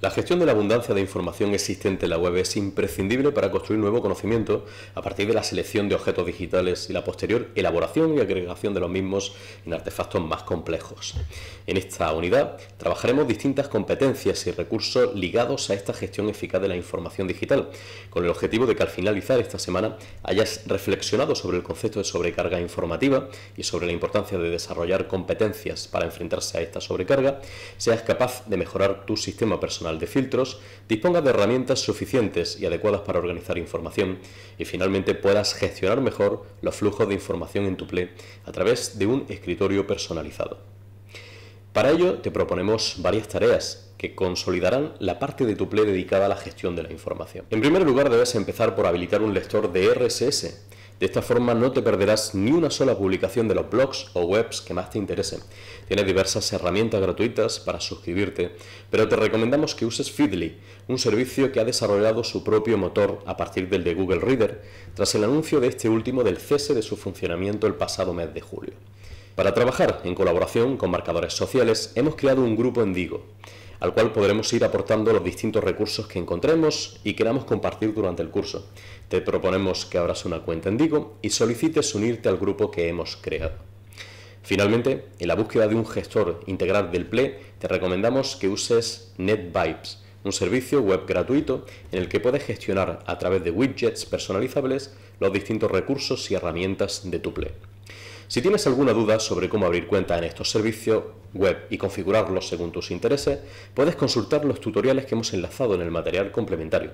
La gestión de la abundancia de información existente en la web es imprescindible para construir nuevo conocimiento a partir de la selección de objetos digitales y la posterior elaboración y agregación de los mismos en artefactos más complejos. En esta unidad trabajaremos distintas competencias y recursos ligados a esta gestión eficaz de la información digital, con el objetivo de que al finalizar esta semana hayas reflexionado sobre el concepto de sobrecarga informativa y sobre la importancia de desarrollar competencias para enfrentarse a esta sobrecarga, seas capaz de mejorar tu sistema personal de filtros dispongas de herramientas suficientes y adecuadas para organizar información y finalmente puedas gestionar mejor los flujos de información en tu Play a través de un escritorio personalizado. Para ello te proponemos varias tareas que consolidarán la parte de tu Play dedicada a la gestión de la información. En primer lugar debes empezar por habilitar un lector de RSS de esta forma no te perderás ni una sola publicación de los blogs o webs que más te interesen. Tienes diversas herramientas gratuitas para suscribirte, pero te recomendamos que uses Feedly, un servicio que ha desarrollado su propio motor a partir del de Google Reader, tras el anuncio de este último del cese de su funcionamiento el pasado mes de julio. Para trabajar en colaboración con marcadores sociales, hemos creado un grupo en Digo al cual podremos ir aportando los distintos recursos que encontremos y queramos compartir durante el curso. Te proponemos que abras una cuenta en Digo y solicites unirte al grupo que hemos creado. Finalmente, en la búsqueda de un gestor integral del PLE, te recomendamos que uses NetVibes, un servicio web gratuito en el que puedes gestionar a través de widgets personalizables los distintos recursos y herramientas de tu PLE. Si tienes alguna duda sobre cómo abrir cuenta en estos servicios web y configurarlos según tus intereses, puedes consultar los tutoriales que hemos enlazado en el material complementario.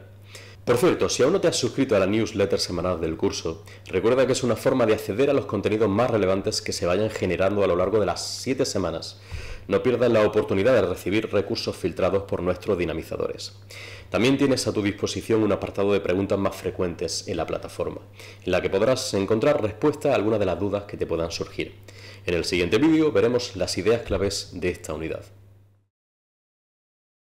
Por cierto, si aún no te has suscrito a la newsletter semanal del curso, recuerda que es una forma de acceder a los contenidos más relevantes que se vayan generando a lo largo de las 7 semanas no pierdas la oportunidad de recibir recursos filtrados por nuestros dinamizadores. También tienes a tu disposición un apartado de preguntas más frecuentes en la plataforma, en la que podrás encontrar respuesta a algunas de las dudas que te puedan surgir. En el siguiente vídeo veremos las ideas claves de esta unidad.